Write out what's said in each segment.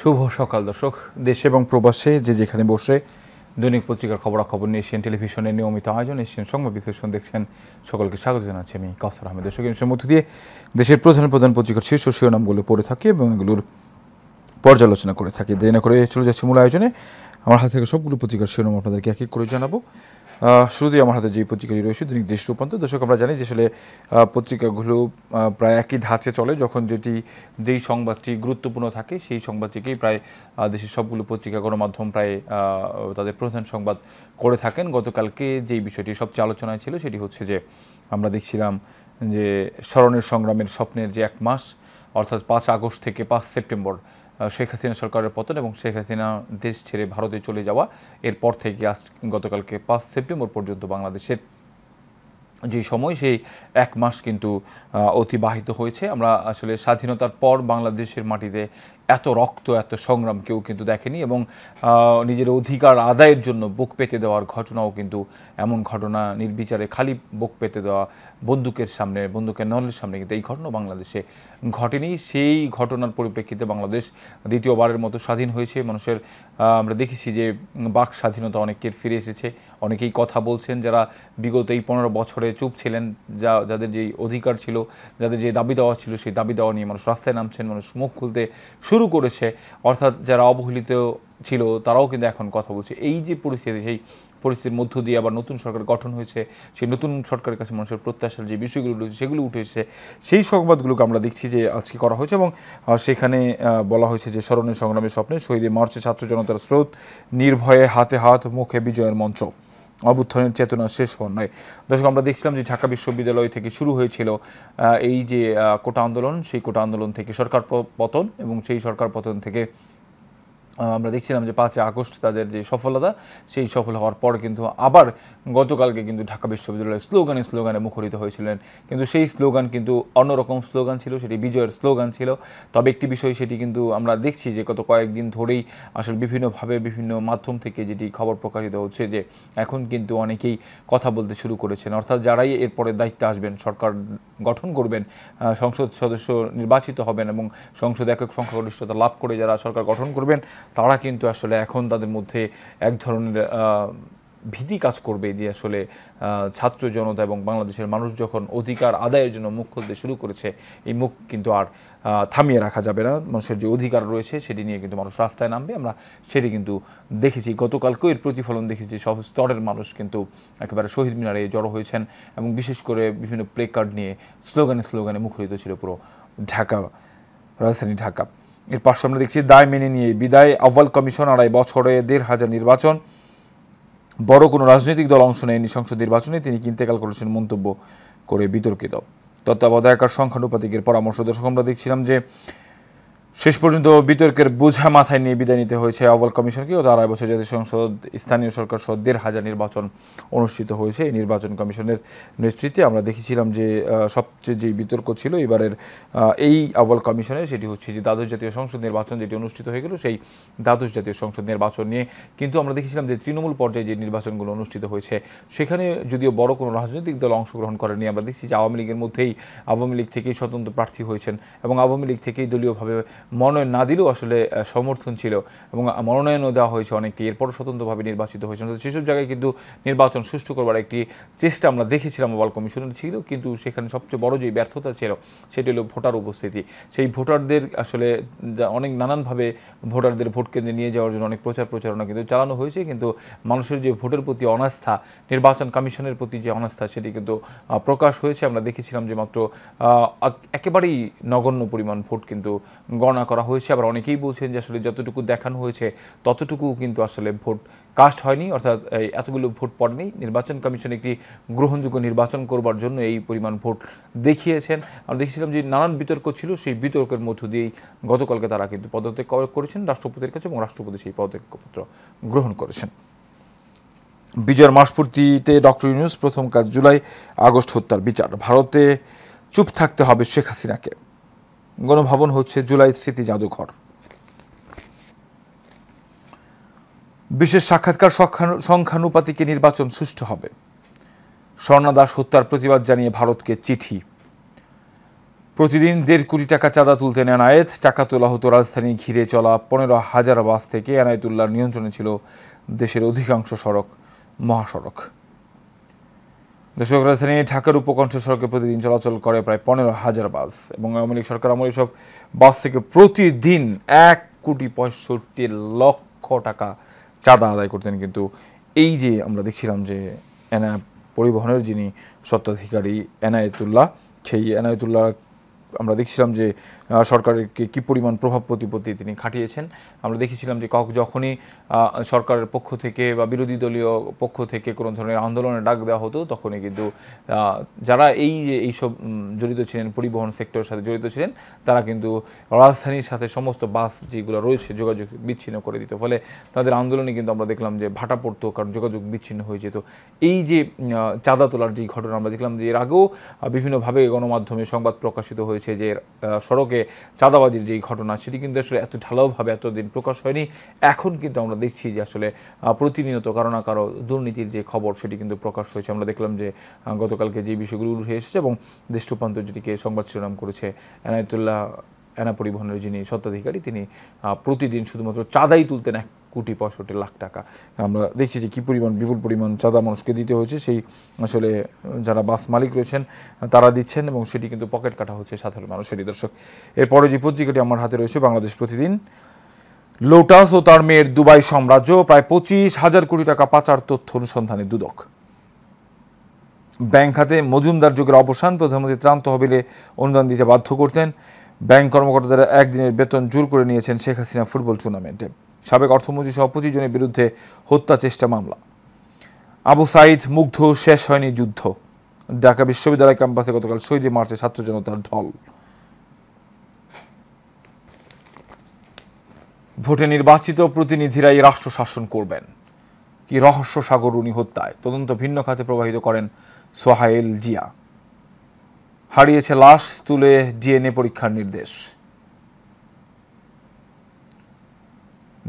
শুভ সকাল দর্শক দেশে এবং প্রবাসে যে যেখানে বসে দৈনিক পত্রিকার খবরাখবর নিয়ে এশিয়ান টেলিভিশনের নিয়মিত আয়োজন এশিয়ান সংবাদ বিশ্লেষণ দেখছেন সকলকে স্বাগত জানাচ্ছি আমি কাউসার আহমেদ দর্শক মধ্য দিয়ে দেশের প্রধান প্রধান পত্রিকার শীর্ষ শিরোনামগুলো পড়ে থাকি এবং এগুলোর পর্যালোচনা করে থাকি দেরি না করে চলে যাচ্ছে মূল আয়োজনে আমার হাত থেকে সবগুলো পত্রিকার শিরোনাম আপনাদেরকে এক এক করে জানাবো শুরুতেই আমার হাতে যে পত্রিকাটি রয়েছে দৈনিক দেশ রূপান্তর দর্শক আমরা জানি যে আসলে পত্রিকাগুলো প্রায় একই ধাঁচে চলে যখন যেটি যেই সংবাদটি গুরুত্বপূর্ণ থাকে সেই সংবাদটিকেই প্রায় দেশের সবগুলো পত্রিকা গণমাধ্যম প্রায় তাদের প্রধান সংবাদ করে থাকেন গতকালকে যেই বিষয়টি সবচেয়ে আলোচনায় ছিল সেটি হচ্ছে যে আমরা দেখছিলাম যে স্মরণের সংগ্রামের স্বপ্নের যে এক মাস অর্থাৎ পাঁচ আগস্ট থেকে পাঁচ সেপ্টেম্বর শেখ হাসিনা সরকারের পতন এবং শেখ হাসিনা দেশ ছেড়ে ভারতে চলে যাওয়া এরপর থেকে আজ গতকালকে পাঁচ সেপ্টেম্বর পর্যন্ত বাংলাদেশের যে সময় সেই এক মাস কিন্তু অতিবাহিত হয়েছে আমরা আসলে স্বাধীনতার পর বাংলাদেশের মাটিতে এত রক্ত এত সংগ্রাম কেউ কিন্তু দেখেনি এবং নিজের অধিকার আদায়ের জন্য বুক পেতে দেওয়ার ঘটনাও কিন্তু এমন ঘটনা নির্বিচারে খালি বুক পেতে দেওয়া বন্দুকের সামনে বন্দুকের নলের সামনে কিন্তু এই ঘটনা বাংলাদেশে ঘটেনি সেই ঘটনার পরিপ্রেক্ষিতে বাংলাদেশ দ্বিতীয়বারের মতো স্বাধীন হয়েছে মানুষের আমরা দেখেছি যে বাক স্বাধীনতা অনেকের ফিরে এসেছে অনেকেই কথা বলছেন যারা বিগত এই পনেরো বছরে চুপ ছিলেন যা যাদের যেই অধিকার ছিল যাদের যে দাবি দেওয়া ছিল সেই দাবি দেওয়া নিয়ে মানুষ রাস্তায় নামছেন মানুষ মুখ খুলতে শুরু করেছে অর্থাৎ যারা অবহেলিত ছিল তারাও কিন্তু এখন কথা বলছে এই যে পরিস্থিতি সেই পরিস্থিতির মধ্য দিয়ে আবার নতুন সরকার গঠন হয়েছে সেই নতুন সরকারের কাছে মানুষের প্রত্যাশার যে বিষয়গুলো রয়েছে সেগুলো উঠে এসেছে সেই সংবাদগুলোকে আমরা দেখছি যে আজকে করা হয়েছে এবং সেখানে বলা হয়েছে যে স্মরণের সংগ্রামের স্বপ্নে শহীদে মার্চে ছাত্র জনতার স্রোত নির্ভয়ে হাতে হাত মুখে বিজয়ের মন্ত্র অভ্যুত্থানের চেতনা শেষ হওয়ার নয় দর্শক আমরা দেখছিলাম যে ঢাকা বিশ্ববিদ্যালয় থেকে শুরু হয়েছিল এই যে কোটা আন্দোলন সেই কোটা আন্দোলন থেকে সরকার পতন এবং সেই সরকার পতন থেকে আমরা দেখছিলাম যে পাঁচই আগস্ট তাদের যে সফলতা সেই সফল হওয়ার পর কিন্তু আবার গতকালকে কিন্তু ঢাকা বিশ্ববিদ্যালয়ের স্লোগানে স্লোগানে মুখরিত হয়েছিলেন কিন্তু সেই স্লোগান কিন্তু অন্যরকম স্লোগান ছিল সেটি বিজয়ের স্লোগান ছিল তবে একটি বিষয় সেটি কিন্তু আমরা দেখছি যে গত কয়েকদিন ধরেই আসলে বিভিন্নভাবে বিভিন্ন মাধ্যম থেকে যেটি খবর প্রকাশিত হচ্ছে যে এখন কিন্তু অনেকেই কথা বলতে শুরু করেছেন অর্থাৎ যারাই এরপরে দায়িত্বে আসবেন সরকার গঠন করবেন সংসদ সদস্য নির্বাচিত হবেন এবং সংসদ একক সংখ্যাগরিষ্ঠতা লাভ করে যারা সরকার গঠন করবেন তারা কিন্তু আসলে এখন তাদের মধ্যে এক ধরনের ভীতি কাজ করবে যে আসলে ছাত্র জনতা এবং বাংলাদেশের মানুষ যখন অধিকার আদায়ের জন্য মুখ খুলতে শুরু করেছে এই মুখ কিন্তু আর থামিয়ে রাখা যাবে না মানুষের যে অধিকার রয়েছে সেটি নিয়ে কিন্তু মানুষ রাস্তায় নামবে আমরা সেটি কিন্তু দেখেছি গতকালকেও এর প্রতিফলন দেখেছি সব স্তরের মানুষ কিন্তু একেবারে শহীদ মিনারে জড়ো হয়েছেন এবং বিশেষ করে বিভিন্ন প্লে কার্ড নিয়ে স্লোগানে স্লোগানে মুখরিত ছিল পুরো ঢাকা রাজধানী ঢাকা এর পাশে আমরা দেখছি দায় মেনে নিয়ে বিদায় আহ্বাল কমিশন আড়াই বছরে দেড় হাজার নির্বাচন বড় কোনো রাজনৈতিক দল অংশ নেয়নি সংসদ নির্বাচনে তিনি ইন্তেকাল করেছেন মন্তব্য করে বিতর্কিত তত্ত্বাবধায়কার সংখ্যানুপাতিকের পরামর্শ দর্শক আমরা দেখছিলাম যে শেষ পর্যন্ত বিতর্কের বোঝা মাথায় নিয়ে বিদায় নিতে হয়েছে আওয়াল কমিশনকে গত আড়াই বছর জাতীয় সংসদ স্থানীয় সরকার সহ দেড় হাজার নির্বাচন অনুষ্ঠিত হয়েছে এই নির্বাচন কমিশনের নেতৃত্বে আমরা দেখেছিলাম যে সবচেয়ে যে বিতর্ক ছিল এবারের এই আওয়াল কমিশনে সেটি হচ্ছে যে দ্বাদশ জাতীয় সংসদ নির্বাচন যেটি অনুষ্ঠিত হয়ে গেল সেই দ্বাদশ জাতীয় সংসদ নির্বাচন নিয়ে কিন্তু আমরা দেখেছিলাম যে তৃণমূল পর্যায়ে যে নির্বাচনগুলো অনুষ্ঠিত হয়েছে সেখানে যদিও বড় কোনো রাজনৈতিক দল অংশগ্রহণ করেনি আমরা দেখছি যে আওয়ামী লীগের মধ্যেই আওয়ামী লীগ থেকেই স্বতন্ত্র প্রার্থী হয়েছেন এবং আওয়ামী লীগ থেকেই দলীয়ভাবে মনোনয়ন না দিলেও আসলে সমর্থন ছিল এবং মনোনয়নও দেওয়া হয়েছে অনেককে এরপরও স্বতন্ত্রভাবে নির্বাচিত হয়েছে তো সেসব জায়গায় কিন্তু নির্বাচন সুষ্ঠু করবার একটি চেষ্টা আমরা দেখেছিলাম মোবাইল কমিশনের ছিল কিন্তু সেখানে সবচেয়ে বড় যে ব্যর্থতা ছিল সেটি হলো ভোটার উপস্থিতি সেই ভোটারদের আসলে অনেক নানানভাবে ভোটারদের ভোট কেন্দ্রে নিয়ে যাওয়ার জন্য অনেক প্রচার প্রচারণা কিন্তু চালানো হয়েছে কিন্তু মানুষের যে ভোটের প্রতি অনাস্থা নির্বাচন কমিশনের প্রতি যে অনাস্থা সেটি কিন্তু প্রকাশ হয়েছে আমরা দেখেছিলাম যে মাত্র একেবারেই নগণ্য পরিমাণ ভোট কিন্তু গণ ধারণা করা হয়েছে আবার অনেকেই বলছেন যে আসলে যতটুকু দেখানো হয়েছে ততটুকু কিন্তু আসলে ভোট কাস্ট হয়নি অর্থাৎ এতগুলো ভোট পড়েনি নির্বাচন কমিশন একটি গ্রহণযোগ্য নির্বাচন করবার জন্য এই পরিমাণ ভোট দেখিয়েছেন আমরা দেখেছিলাম যে নানান বিতর্ক ছিল সেই বিতর্কের মধ্য দিয়েই গতকালকে তারা কিন্তু পদত্যাগ করেছেন রাষ্ট্রপতির কাছে এবং রাষ্ট্রপতি সেই পদত্যাগপত্র গ্রহণ করেছেন বিজয়ের মাসপূর্তিতে ডক্টর ইউনুস প্রথম কাজ জুলাই আগস্ট হত্যার বিচার ভারতে চুপ থাকতে হবে শেখ হাসিনাকে গণভবন হচ্ছে জুলাই স্মৃতি জাদুঘর বিশেষ সাক্ষাৎকার সংখ্যানুপাতিকে নির্বাচন সুষ্ঠু হবে স্বর্ণা দাস হত্যার প্রতিবাদ জানিয়ে ভারতকে চিঠি প্রতিদিন দেড় কোটি টাকা চাঁদা তুলতে এনায়েত টাকা তোলা হতো রাজধানী ঘিরে চলা পনেরো হাজার বাস থেকে এনায়েতুল্লাহ নিয়ন্ত্রণে ছিল দেশের অধিকাংশ সড়ক মহাসড়ক দর্শক রাজধানী ঢাকার উপকণ্ঠ সড়কে প্রতিদিন চলাচল করে প্রায় পনেরো হাজার বাস এবং আওয়ামী লীগ সরকার আমল সব বাস থেকে প্রতিদিন এক কোটি পঁয়ষট্টি লক্ষ টাকা চাঁদা আদায় করতেন কিন্তু এই যে আমরা দেখছিলাম যে এনা পরিবহনের যিনি স্বত্বাধিকারী এনায়েতুল্লাহ সেই এনায়েতুল্লাহ আমরা দেখছিলাম যে সরকারের কী পরিমাণ প্রভাব প্রতিপত্তি তিনি খাটিয়েছেন আমরা দেখেছিলাম যে কক যখনই সরকারের পক্ষ থেকে বা বিরোধী দলীয় পক্ষ থেকে কোনো ধরনের আন্দোলনের ডাক দেওয়া হতো তখনই কিন্তু যারা এই যে এইসব জড়িত ছিলেন পরিবহন সেক্টরের সাথে জড়িত ছিলেন তারা কিন্তু রাজধানীর সাথে সমস্ত বাস যেগুলো রয়েছে যোগাযোগ বিচ্ছিন্ন করে দিত ফলে তাদের আন্দোলনে কিন্তু আমরা দেখলাম যে ভাটা পড়তো কারণ যোগাযোগ বিচ্ছিন্ন হয়ে যেত এই যে চাঁদা তোলার যে ঘটনা আমরা দেখলাম যে এর আগেও বিভিন্নভাবে গণমাধ্যমে সংবাদ প্রকাশিত হয়ে হয়েছে যে সড়কে চাঁদাবাজির যেই ঘটনা সেটি কিন্তু আসলে এত ঢালাওভাবে এতদিন প্রকাশ হয়নি এখন কিন্তু আমরা দেখছি যে আসলে প্রতিনিয়ত কারো না কারো দুর্নীতির যে খবর সেটি কিন্তু প্রকাশ হয়েছে আমরা দেখলাম যে গতকালকে যে বিষয়গুলো উঠে এসেছে এবং দেশ রূপান্তর যেটিকে সংবাদ শিরোনাম করেছে এনায়তুল্লাহ এনা পরিবহনের যিনি স্বত্বাধিকারী তিনি প্রতিদিন শুধুমাত্র চাঁদাই তুলতেন এক কোটি পঁয়ষট্টি লাখ টাকা আমরা দেখছি যে কী পরিমাণ বিপুল পরিমাণ চাঁদা মানুষকে দিতে হয়েছে সেই আসলে যারা বাস মালিক রয়েছেন তারা দিচ্ছেন এবং সেটি কিন্তু পকেট কাটা হচ্ছে সাধারণ মানুষেরই দর্শক এরপরে যে পত্রিকাটি আমার হাতে রয়েছে বাংলাদেশ প্রতিদিন লোটাস ও তার মেয়ের দুবাই সাম্রাজ্য প্রায় পঁচিশ হাজার কোটি টাকা পাচার তথ্য অনুসন্ধানে দুদক ব্যাংক খাতে মজুমদার যুগের অবসান প্রধানমন্ত্রী ত্রাণ তহবিলে অনুদান দিতে বাধ্য করতেন ব্যাংক কর্মকর্তাদের একদিনের বেতন জোর করে নিয়েছেন শেখ হাসিনা ফুটবল টুর্নামেন্টে সাবেক অর্থমন্ত্রী সহ পঁচিশ জনের বিরুদ্ধে হত্যা চেষ্টা মামলা আবু সাইদ মুগ্ধ শেষ হয়নি যুদ্ধ ঢাকা বিশ্ববিদ্যালয় ক্যাম্পাসে গতকাল শহীদ মার্চে ছাত্র জনতার ঢল ভোটে নির্বাচিত প্রতিনিধিরাই রাষ্ট্র শাসন করবেন কি রহস্য সাগরুনি হত্যায় তদন্ত ভিন্ন খাতে প্রবাহিত করেন সোহাইল জিয়া হারিয়েছে লাশ তুলে ডিএনএ পরীক্ষার নির্দেশ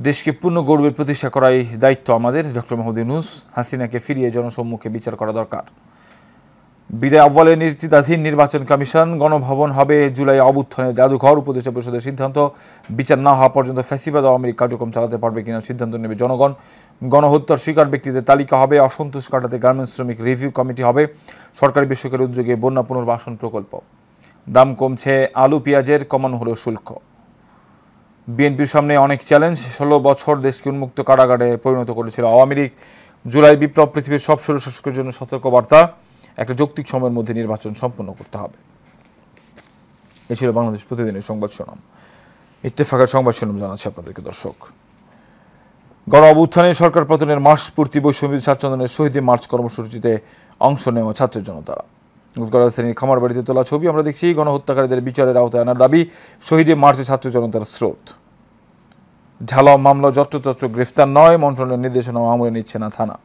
দেশকে পূর্ণ গৌরবের প্রতিষ্ঠা করাই দায়িত্ব আমাদের ডক্টর মাহমুদ ইউনুস হাসিনাকে ফিরিয়ে জনসম্মুখে বিচার করা দরকার বিদায় আব্বালের নেতৃত্বাধীন নির্বাচন কমিশন গণভবন হবে জুলাই অবুত্থানের জাদুঘর উপদেষ্টা পরিষদের সিদ্ধান্ত বিচার না হওয়া পর্যন্ত ফ্যাসিবাদ আওয়ামী কার্যক্রম চালাতে পারবে কিনা সিদ্ধান্ত নেবে জনগণ গণহত্যার শিকার ব্যক্তিদের তালিকা হবে অসন্তোষ কাটাতে গার্মেন্টস শ্রমিক রিভিউ কমিটি হবে সরকারি বেসরকারি উদ্যোগে বন্যা পুনর্বাসন প্রকল্প দাম কমছে আলু পেঁয়াজের কমানো হল শুল্ক বিএনপির সামনে অনেক চ্যালেঞ্জ ষোলো বছর দেশকে উন্মুক্ত কারাগারে পরিণত করেছিল আওয়ামী লীগ জুলাই বিপ্লব পৃথিবীর সব সরু শাসকের জন্য সতর্কবার্তা একটা যৌক্তিক সময়ের মধ্যে নির্বাচন সম্পন্ন করতে হবে এ ছিল বাংলাদেশ প্রতিদিনের সংবাদ সুনাম ইত্তেফাকের সংবাদ সুনাম জানাচ্ছে আপনাদেরকে দর্শক গণ অভ্যুত্থানে সরকার পতনের মাস পূর্তি বৈষম্য ছাত্র শহীদ শহীদী মার্চ কর্মসূচিতে অংশ নেওয়া জন্য তারা উৎকড়া শ্রেণীর খামার বাড়িতে তোলা ছবি আমরা দেখছি গণহত্যাকারীদের বিচারের আওতায় আনার দাবি শহীদে মার্চে ছাত্র জনতার স্রোত ঝালাও মামলা যত্রতত্র গ্রেফতার নয় মন্ত্রণালয়ের নির্দেশনা আমলে নিচ্ছে না থানা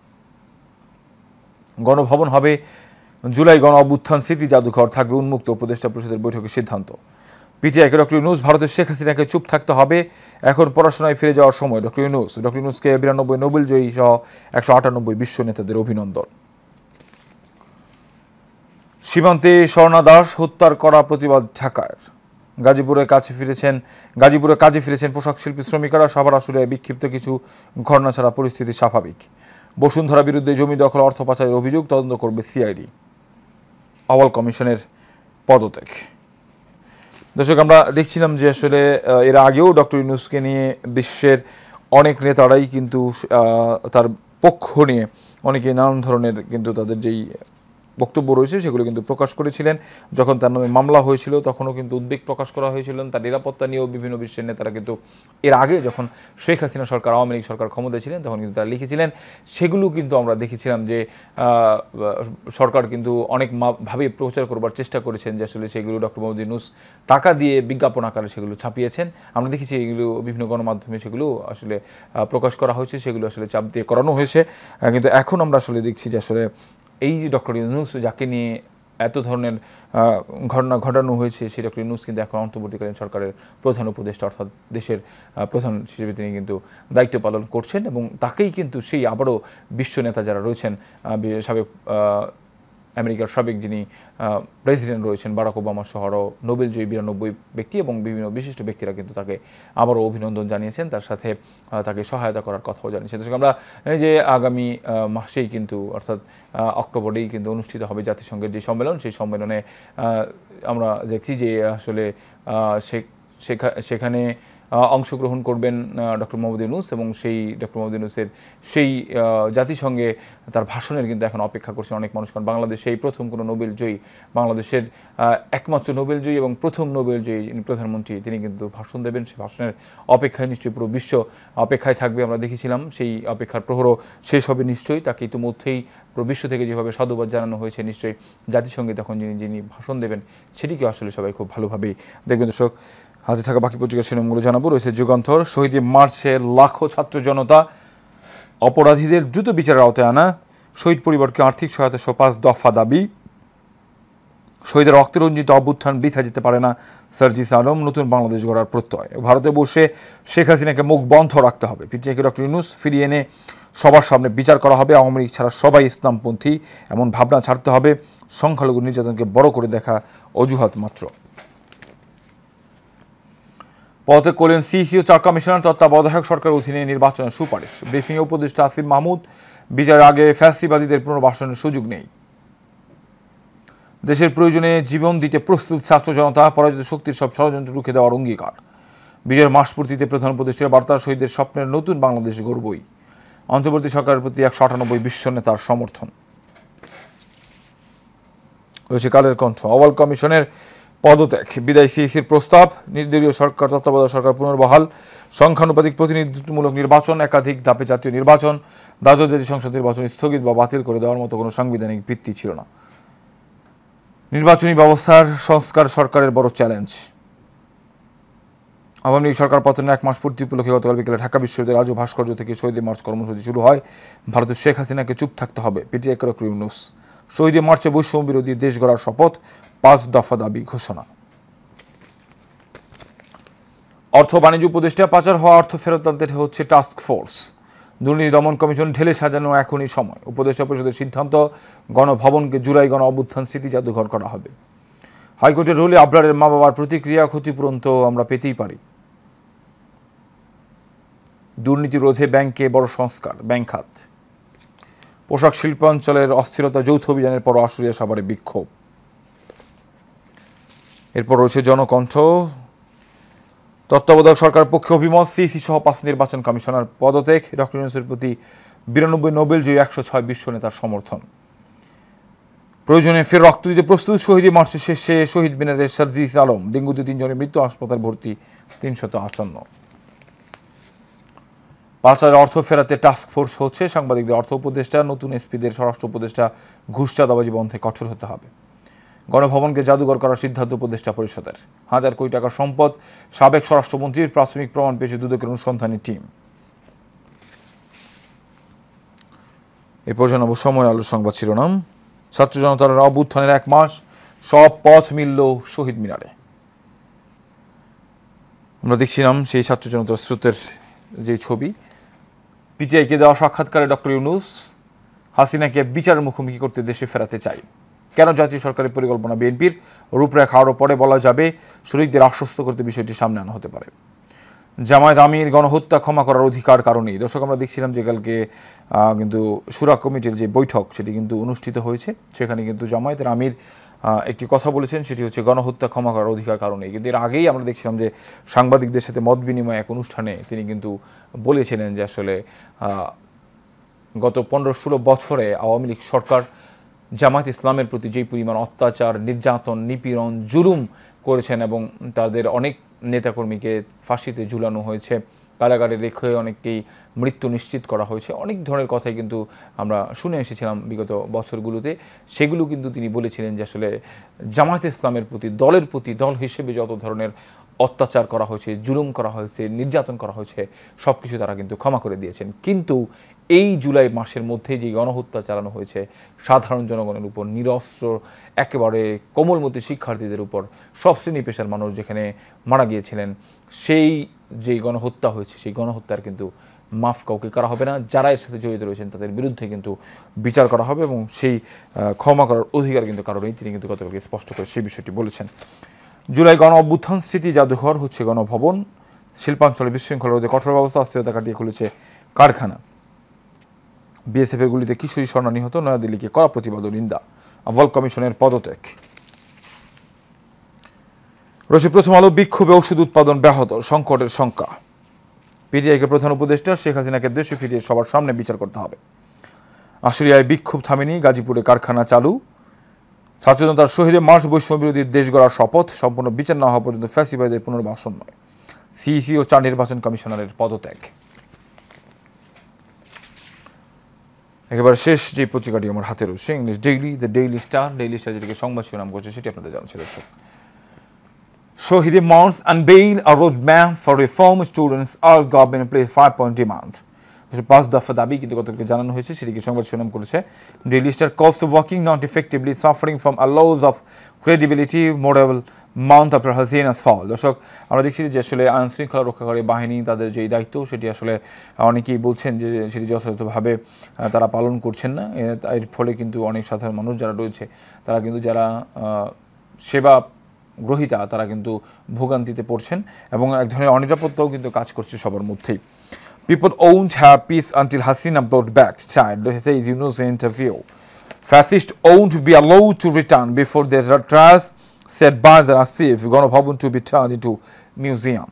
গণভবন হবে জুলাই গণ অভ্যুত্থান স্মৃতি জাদুঘর থাকবে উন্মুক্ত উপদেষ্টা পরিষদের বৈঠকের সিদ্ধান্ত পিটিআইকে ডক্টর ইউনুস ভারতের শেখ হাসিনাকে চুপ থাকতে হবে এখন পড়াশোনায় ফিরে যাওয়ার সময় ডক্টর ইউনুস ডক্টর ইউনুসকে বিরানব্বই নোবেল জয়ী সহ একশো আটানব্বই বিশ্ব নেতাদের অভিনন্দন সীমান্তে স্বর্ণা দাস হত্যার করা প্রতিবাদ ঢাকার গাজীপুরে কাছে ফিরেছেন গাজীপুরে কাজে ফিরেছেন পোশাক শিল্পী শ্রমিকরা সবার আসলে বিক্ষিপ্ত কিছু ঘটনা ছাড়া পরিস্থিতি স্বাভাবিক বসুন্ধরা বিরুদ্ধে জমি দখল অর্থ পাচারের অভিযোগ তদন্ত করবে সিআইডি আওয়াল কমিশনের পদত্যাগ দর্শক আমরা দেখছিলাম যে আসলে এর আগেও ডক্টর ইউনুসকে নিয়ে বিশ্বের অনেক নেতারাই কিন্তু তার পক্ষ নিয়ে অনেকে নানান ধরনের কিন্তু তাদের যেই বক্তব্য রয়েছে সেগুলো কিন্তু প্রকাশ করেছিলেন যখন তার নামে মামলা হয়েছিল তখনও কিন্তু উদ্বেগ প্রকাশ করা হয়েছিল তার নিরাপত্তা নিয়েও বিভিন্ন বিশ্বের নেতারা কিন্তু এর আগে যখন শেখ হাসিনা সরকার আওয়ামী লীগ সরকার ক্ষমতায় ছিলেন তখন কিন্তু তারা লিখেছিলেন সেগুলো কিন্তু আমরা দেখেছিলাম যে সরকার কিন্তু অনেক ভাবে প্রচার করবার চেষ্টা করেছেন যে আসলে সেগুলো ডক্টর মোহাম্মদ ইউনুস টাকা দিয়ে বিজ্ঞাপন আকারে সেগুলো ছাপিয়েছেন আমরা দেখেছি এগুলো বিভিন্ন গণমাধ্যমে সেগুলো আসলে প্রকাশ করা হয়েছে সেগুলো আসলে চাপ দিয়ে করানো হয়েছে কিন্তু এখন আমরা আসলে দেখছি যে আসলে এই যে ডক্টর ইউনুস যাকে নিয়ে এত ধরনের ঘটনা ঘটানো হয়েছে সেই ডক্টর ইউনুস কিন্তু এখন অন্তর্বর্তীকালীন সরকারের প্রধান উপদেষ্টা অর্থাৎ দেশের প্রধান হিসেবে তিনি কিন্তু দায়িত্ব পালন করছেন এবং তাকেই কিন্তু সেই আবারও বিশ্ব নেতা যারা রয়েছেন সাবেক আমেরিকার সাবেক যিনি প্রেসিডেন্ট রয়েছেন বারাক ওবামা সহ নোবেল জয়ী বিরানব্বই ব্যক্তি এবং বিভিন্ন বিশিষ্ট ব্যক্তিরা কিন্তু তাকে আবারও অভিনন্দন জানিয়েছেন তার সাথে তাকে সহায়তা করার কথাও জানিয়েছেন দর্শক আমরা যে আগামী মাসেই কিন্তু অর্থাৎ অক্টোবরেই কিন্তু অনুষ্ঠিত হবে জাতিসংঘের যে সম্মেলন সেই সম্মেলনে আমরা দেখছি যে আসলে সেখানে অংশগ্রহণ করবেন ডক্টর মোহাম্মদ ইউনুস এবং সেই ডক্টর মোহাম্মদ ইউনুসের সেই জাতিসংঘে তার ভাষণের কিন্তু এখন অপেক্ষা করছে অনেক মানুষ কারণ বাংলাদেশে এই প্রথম কোনো নোবেল জয়ী বাংলাদেশের একমাত্র নোবেল জয়ী এবং প্রথম নোবেল জয়ী প্রধানমন্ত্রী তিনি কিন্তু ভাষণ দেবেন সেই ভাষণের অপেক্ষায় নিশ্চয়ই পুরো বিশ্ব অপেক্ষায় থাকবে আমরা দেখেছিলাম সেই অপেক্ষার প্রহরও শেষ হবে নিশ্চয়ই তাকে ইতিমধ্যেই পুরো বিশ্ব থেকে যেভাবে সাধুবাদ জানানো হয়েছে নিশ্চয়ই জাতিসংঘে তখন যিনি যিনি ভাষণ দেবেন সেটিকে আসলে সবাই খুব ভালোভাবেই দেখবেন দর্শক হাতে থাকা বাকি পত্রিকার শিরোনামগুলো জানাবো রয়েছে যুগান্তর শহীদ মার্চে লাখো ছাত্র জনতা অপরাধীদের দ্রুত বিচারের আওতায় আনা শহীদ পরিবারকে আর্থিক সহায়তা সোপাস দফা দাবি শহীদের রক্তরঞ্জিত অভ্যুত্থান বৃথা যেতে পারে না সার্জিস আলম নতুন বাংলাদেশ গড়ার প্রত্যয় ভারতে বসে শেখ হাসিনাকে মুখ বন্ধ রাখতে হবে পিটিআইকে ডক্টর ইউনুস ফিরিয়ে এনে সবার সামনে বিচার করা হবে আওয়ামী লীগ ছাড়া সবাই ইসলামপন্থী এমন ভাবনা ছাড়তে হবে সংখ্যালঘু নির্যাতনকে বড় করে দেখা অজুহাত মাত্র পদত্যাগ করলেন সিসিও চার কমিশনার তত্ত্বাবধায়ক সরকার অধীনে নির্বাচনের সুপারিশ ব্রিফিংয়ে উপদেষ্টা আসিফ মাহমুদ বিচারের আগে ফ্যাসিবাদীদের পুনর্বাসনের সুযোগ নেই দেশের প্রয়োজনে জীবন দিতে প্রস্তুত ছাত্র জনতা পরাজিত শক্তির সব ষড়যন্ত্র রুখে দেওয়ার অঙ্গীকার বিজয়ের মাসপূর্তিতে প্রধান উপদেষ্টার বার্তা শহীদের স্বপ্নের নতুন বাংলাদেশ গর্বই অন্তর্বর্তী সরকারের প্রতি একশো আটানব্বই বিশ্ব নেতার সমর্থন রয়েছে কালের কণ্ঠ অওয়াল কমিশনের পদত্যাগ বিদায় সিএসির প্রস্তাব নির্দলীয় সরকার তত্ত্বাবধায়ক সরকার পুনর্বহাল সংখ্যানুপাতিক প্রতিনিধিত্বমূলক নির্বাচন একাধিক ধাপে জাতীয় নির্বাচন দ্বাদশ জাতীয় সংসদ নির্বাচন স্থগিত বা বাতিল করে দেওয়ার মতো কোনো সাংবিধানিক ভিত্তি ছিল না নির্বাচনী ব্যবস্থার সংস্কার সরকারের বড় চ্যালেঞ্জ আওয়ামী লীগ সরকার পতনের এক মাস পূর্তি উপলক্ষে গতকাল বিকেলে ঢাকা বিশ্ববিদ্যালয়ের রাজু ভাস্কর্য থেকে শহীদ মার্চ কর্মসূচি শুরু হয় ভারতের শেখ হাসিনাকে চুপ থাকতে হবে পিটিআই করক শহীদ মার্চে বৈষম্য বিরোধী দেশ গড়ার শপথ পাঁচ দফা দাবি ঘোষণা অর্থ বাণিজ্য উপদেষ্টা পাচার হওয়া অর্থ ফেরত হচ্ছে টাস্ক ফোর্স দুর্নীতি দমন কমিশন ঢেলে সাজানো এখনই সময় উপদেষ্টা পরিষদের সিদ্ধান্ত গণভবনকে জুলাই গণ অভ্যুত্থান স্মৃতি জাদুঘর করা হবে হাইকোর্টের রুলে আবরারের মা বাবার প্রতিক্রিয়া ক্ষতিপূরণ তো আমরা পেতেই পারি দুর্নীতি রোধে ব্যাংকে বড় সংস্কার ব্যাংক খাত পোশাক শিল্পাঞ্চলের অস্থিরতা যৌথ অভিযানের পর আশুলিয়া সাভারে বিক্ষোভ এরপর রয়েছে জনকণ্ঠ তত্ত্বাবধায়ক সরকার পক্ষে অভিমত সিসি সহ পাঁচ নির্বাচন কমিশনার পদত্যাগ ডক্টর ইউনুসের প্রতি বিরানব্বই নোবেল জয়ী একশো ছয় বিশ্ব নেতার সমর্থন প্রয়োজনে ফের রক্ত দিতে প্রস্তুত শহীদ মার্চের শেষে শহীদ মিনারের সার্জিস আলম ডেঙ্গুতে তিনজনের মৃত্যু হাসপাতাল ভর্তি তিনশত আটান্ন পাচারের অর্থ ফেরাতে টাস্ক ফোর্স হচ্ছে সাংবাদিকদের অর্থ উপদেষ্টা নতুন এসপিদের স্বরাষ্ট্র উপদেষ্টা ঘুষ চাঁদাবাজি বন্ধে কঠোর হতে হবে গণভবনকে জাদুঘর করার সিদ্ধান্ত উপদেষ্টা পরিষদের হাজার কোটি টাকার সম্পদ সাবেক স্বরাষ্ট্রমন্ত্রীর প্রাথমিক প্রমাণ পেয়েছে দুদকের অনুসন্ধানী টিম এ পর্যন্ত সময় আলো সংবাদ শিরোনাম ছাত্র জনতার অভ্যুত্থানের এক মাস সব পথ মিলল শহীদ মিনারে আমরা দেখছিলাম সেই ছাত্র জনতার স্রোতের যে ছবি পিটিআইকে দেওয়া সাক্ষাৎকারে ডক্টর ইউনুস হাসিনাকে বিচার মুখোমুখি করতে দেশে ফেরাতে চাই কেন জাতীয় সরকারের পরিকল্পনা বিএনপির রূপরেখা আরও পরে বলা যাবে শরীরদের আশ্বস্ত করতে বিষয়টি সামনে আনা হতে পারে জামায়াত আমির গণহত্যা ক্ষমা করার অধিকার কারণেই দর্শক আমরা দেখছিলাম যে কালকে কিন্তু সুরা কমিটির যে বৈঠক সেটি কিন্তু অনুষ্ঠিত হয়েছে সেখানে কিন্তু জামায়াতের আমির একটি কথা বলেছেন সেটি হচ্ছে গণহত্যা ক্ষমা করার অধিকার কারণে কিন্তু এর আগেই আমরা দেখছিলাম যে সাংবাদিকদের সাথে মত বিনিময় এক অনুষ্ঠানে তিনি কিন্তু বলেছিলেন যে আসলে গত পনেরো ষোলো বছরে আওয়ামী লীগ সরকার জামাত ইসলামের প্রতি যেই পরিমাণ অত্যাচার নির্যাতন নিপীড়ন জুলুম করেছেন এবং তাদের অনেক নেতাকর্মীকে ফাঁসিতে ঝুলানো হয়েছে কারাগারে রেখে অনেককেই মৃত্যু নিশ্চিত করা হয়েছে অনেক ধরনের কথাই কিন্তু আমরা শুনে এসেছিলাম বিগত বছরগুলোতে সেগুলো কিন্তু তিনি বলেছিলেন যে আসলে জামায়াত ইসলামের প্রতি দলের প্রতি দল হিসেবে যত ধরনের অত্যাচার করা হয়েছে জুলুম করা হয়েছে নির্যাতন করা হয়েছে সব কিছু তারা কিন্তু ক্ষমা করে দিয়েছেন কিন্তু এই জুলাই মাসের মধ্যে যে গণহত্যা চালানো হয়েছে সাধারণ জনগণের উপর নিরস্ত্র একেবারে কোমলমতি শিক্ষার্থীদের উপর সব শ্রেণী পেশার মানুষ যেখানে মারা গিয়েছিলেন সেই যে গণহত্যা হয়েছে সেই গণহত্যার কিন্তু মাফ কাউকে করা হবে না যারা এর সাথে জড়িত রয়েছেন তাদের বিরুদ্ধে কিন্তু বিচার করা হবে এবং সেই ক্ষমা করার অধিকার কিন্তু কারণেই তিনি কিন্তু গতকালকে স্পষ্ট করে সেই বিষয়টি বলেছেন জুলাই গণ অভ্যুত্থান স্মৃতি জাদুঘর হচ্ছে গণভবন শিল্পাঞ্চলে বিশৃঙ্খলা রোধে কঠোর ব্যবস্থা অস্থিরতা কাটিয়ে খুলেছে কারখানা বিএসএফের গুলিতে কিশোরী স্বর্ণ নিহত নয়াদিল্লিকে করা প্রতিবাদ ও নিন্দা আহ্বাল কমিশনের পদত্যাগ রশি প্রথম আলো বিক্ষোভে ওষুধ উৎপাদন ব্যাহত সংকটের শঙ্কা পিটিআইকে প্রধান উপদেষ্টা শেখ হাসিনাকে দেশে ফিরিয়ে সবার সামনে বিচার করতে হবে আশুরিয়ায় বিক্ষোভ থামেনি গাজীপুরে কারখানা চালু সচেতনতার শহীদে মার্চ বৈষম্য বিরোধী দেশ গড়ার শপথ সম্পূর্ণ বিচার না হওয়া পর্যন্ত ফ্যাসিবাইদের পুনর্বাসন নয় সিইসি ও চার নির্বাচন কমিশনারের পদত্যাগ একেবারে শেষ যে পত্রিকাটি আমার হাতে রয়েছে English daily the Daily Star Daily Star যেটিকে সংবাদ শিরোনাম করছে সেটি আপনাদের জানছে দর্শক mounts and bail unveil road map for reform students আর government play five point demand পাঁচ দফা দাবি কিন্তু গতকালকে জানানো হয়েছে সেটিকে সংবাদ শিরোনাম করেছে Daily Star cops working not effectively suffering from a loss of credibility moral mount after Hasina's fall দর্শক আমরা দেখছি যে আসলে আইন শৃঙ্খলা রক্ষাকারী বাহিনী তাদের যেই দায়িত্ব সেটি আসলে অনেকেই বলছেন যে সেটি যথাযথভাবে তারা পালন করছেন না এর ফলে কিন্তু অনেক সাধারণ মানুষ যারা রয়েছে তারা কিন্তু যারা সেবা গ্রহিতা তারা কিন্তু ভোগান্তিতে পড়ছেন এবং এক ধরনের অনিরাপত্তাও কিন্তু কাজ করছে সবার মধ্যেই people won't have peace until Hasina brought back child He says, fascist won't be interview. To return before allowed trust said Bazar Asif, going to happen to be turned into museum.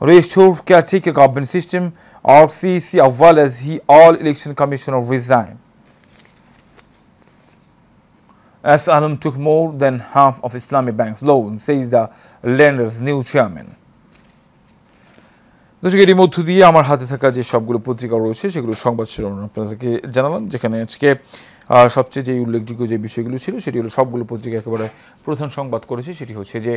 Reshuf caretaker government system, RCC as well as he all election commissioner resigned. As Alam took more than half of Islamic Bank's loan, says the lender's new chairman. দর্শক এরই মধ্য দিয়ে আমার হাতে থাকা যে সবগুলো পত্রিকা রয়েছে সেগুলো সংবাদ শিরোনাম আপনাদেরকে জানালাম যেখানে আজকে সবচেয়ে যে উল্লেখযোগ্য যে বিষয়গুলো ছিল সেটি হলো সবগুলো পত্রিকা একেবারে প্রধান সংবাদ করেছে সেটি হচ্ছে যে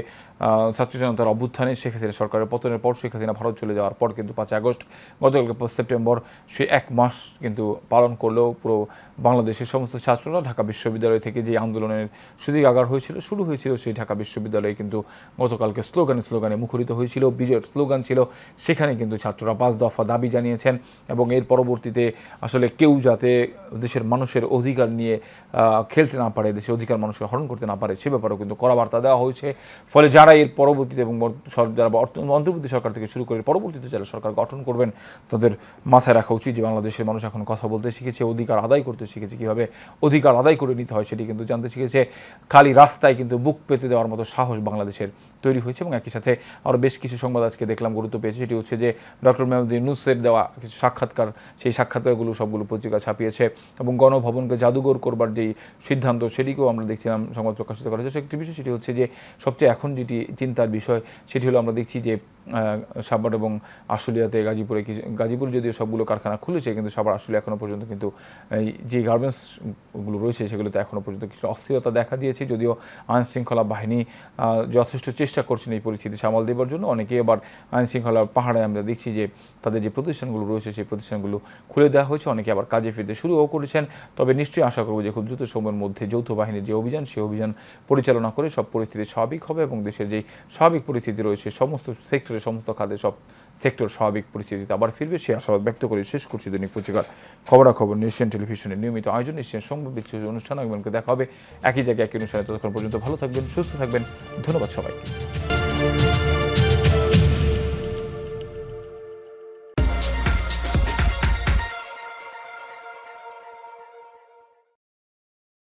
ছাত্র জনতার অভ্যুত্থানে শেখ হাসিনা সরকারের পতনের পর শেখ হাসিনা ভারত চলে যাওয়ার পর কিন্তু পাঁচই আগস্ট গতকালকে সেপ্টেম্বর সে এক মাস কিন্তু পালন করলেও পুরো বাংলাদেশের সমস্ত ছাত্ররা ঢাকা বিশ্ববিদ্যালয় থেকে যে আন্দোলনের আগার হয়েছিল শুরু হয়েছিল সেই ঢাকা বিশ্ববিদ্যালয়ে কিন্তু গতকালকে স্লোগানে স্লোগানে মুখরিত হয়েছিল বিজয়ের স্লোগান ছিল সেখানে কিন্তু ছাত্ররা পাঁচ দফা দাবি জানিয়েছেন এবং এর পরবর্তীতে আসলে কেউ যাতে দেশের মানুষের অধিকার নিয়ে খেলতে না পারে দেশের অধিকার মানুষকে হরণ করতে না পারে সে ব্যাপারেও কিন্তু কড়া বার্তা দেওয়া হয়েছে ফলে যারা এর পরবর্তীতে এবং যারা অন্তর্বর্তী সরকার থেকে শুরু করে পরবর্তীতে যারা সরকার গঠন করবেন তাদের মাথায় রাখা উচিত যে বাংলাদেশের মানুষ এখন কথা বলতে শিখেছে অধিকার আদায় করতে কিন্তু শিখেছে কীভাবে অধিকার আদায় করে নিতে হয় সেটি কিন্তু জানতে শিখেছে খালি রাস্তায় কিন্তু বুক পেতে দেওয়ার মতো সাহস বাংলাদেশের তৈরি হয়েছে এবং একই সাথে আরও বেশ কিছু সংবাদ আজকে দেখলাম গুরুত্ব পেয়েছে সেটি হচ্ছে যে ডক্টর মেহমুদ্দিন নুসের দেওয়া কিছু সাক্ষাৎকার সেই সাক্ষাৎকারগুলো সবগুলো পত্রিকা ছাপিয়েছে এবং গণভবনকে জাদুঘর করবার যেই সিদ্ধান্ত সেটিকেও আমরা দেখছিলাম সংবাদ প্রকাশিত করা হয়েছে একটি বিষয় সেটি হচ্ছে যে সবচেয়ে এখন যেটি চিন্তার বিষয় সেটি হলো আমরা দেখছি যে সাবার এবং আশুলিয়াতে গাজীপুরে কিছু গাজীপুর যদিও সবগুলো কারখানা খুলেছে কিন্তু সাবার আশুলিয়া এখনও পর্যন্ত কিন্তু যে গার্মেন্টসগুলো রয়েছে সেগুলোতে এখনও পর্যন্ত কিছু অস্থিরতা দেখা দিয়েছে যদিও আইনশৃঙ্খলা বাহিনী যথেষ্ট চেষ্টা করছেন এই পরিস্থিতি সামাল দেবার জন্য অনেকেই আবার আইনশৃঙ্খলার পাহাড়ে আমরা দেখছি যে তাদের যে প্রতিষ্ঠানগুলো রয়েছে সেই প্রতিষ্ঠানগুলো খুলে দেওয়া হয়েছে অনেকে আবার কাজে ফিরতে শুরুও করেছেন তবে নিশ্চয়ই আশা করব যে খুব দ্রুত সময়ের মধ্যে যৌথ বাহিনীর যে অভিযান সেই অভিযান পরিচালনা করে সব পরিস্থিতি স্বাভাবিক হবে এবং দেশের যে স্বাভাবিক পরিস্থিতি রয়েছে সমস্ত সেক্টরে সমস্ত খাতে সব সেক্টর স্বাভাবিক পরিস্থিতিতে আবার ফিরবে সে আশাবাদ ব্যক্ত করে শেষ করছি দৈনিক পত্রিকার খবরাখবর এশিয়ান টেলিভিশনের নিয়মিত আয়োজন এশিয়ান সংবাদ বিচ্ছিন্ন অনুষ্ঠান আগামীকালকে দেখা হবে একই জায়গায় একই অনুষ্ঠানে ততক্ষণ পর্যন্ত ভালো থাকবেন সুস্থ থাকবেন ধন্যবাদ সবাইকে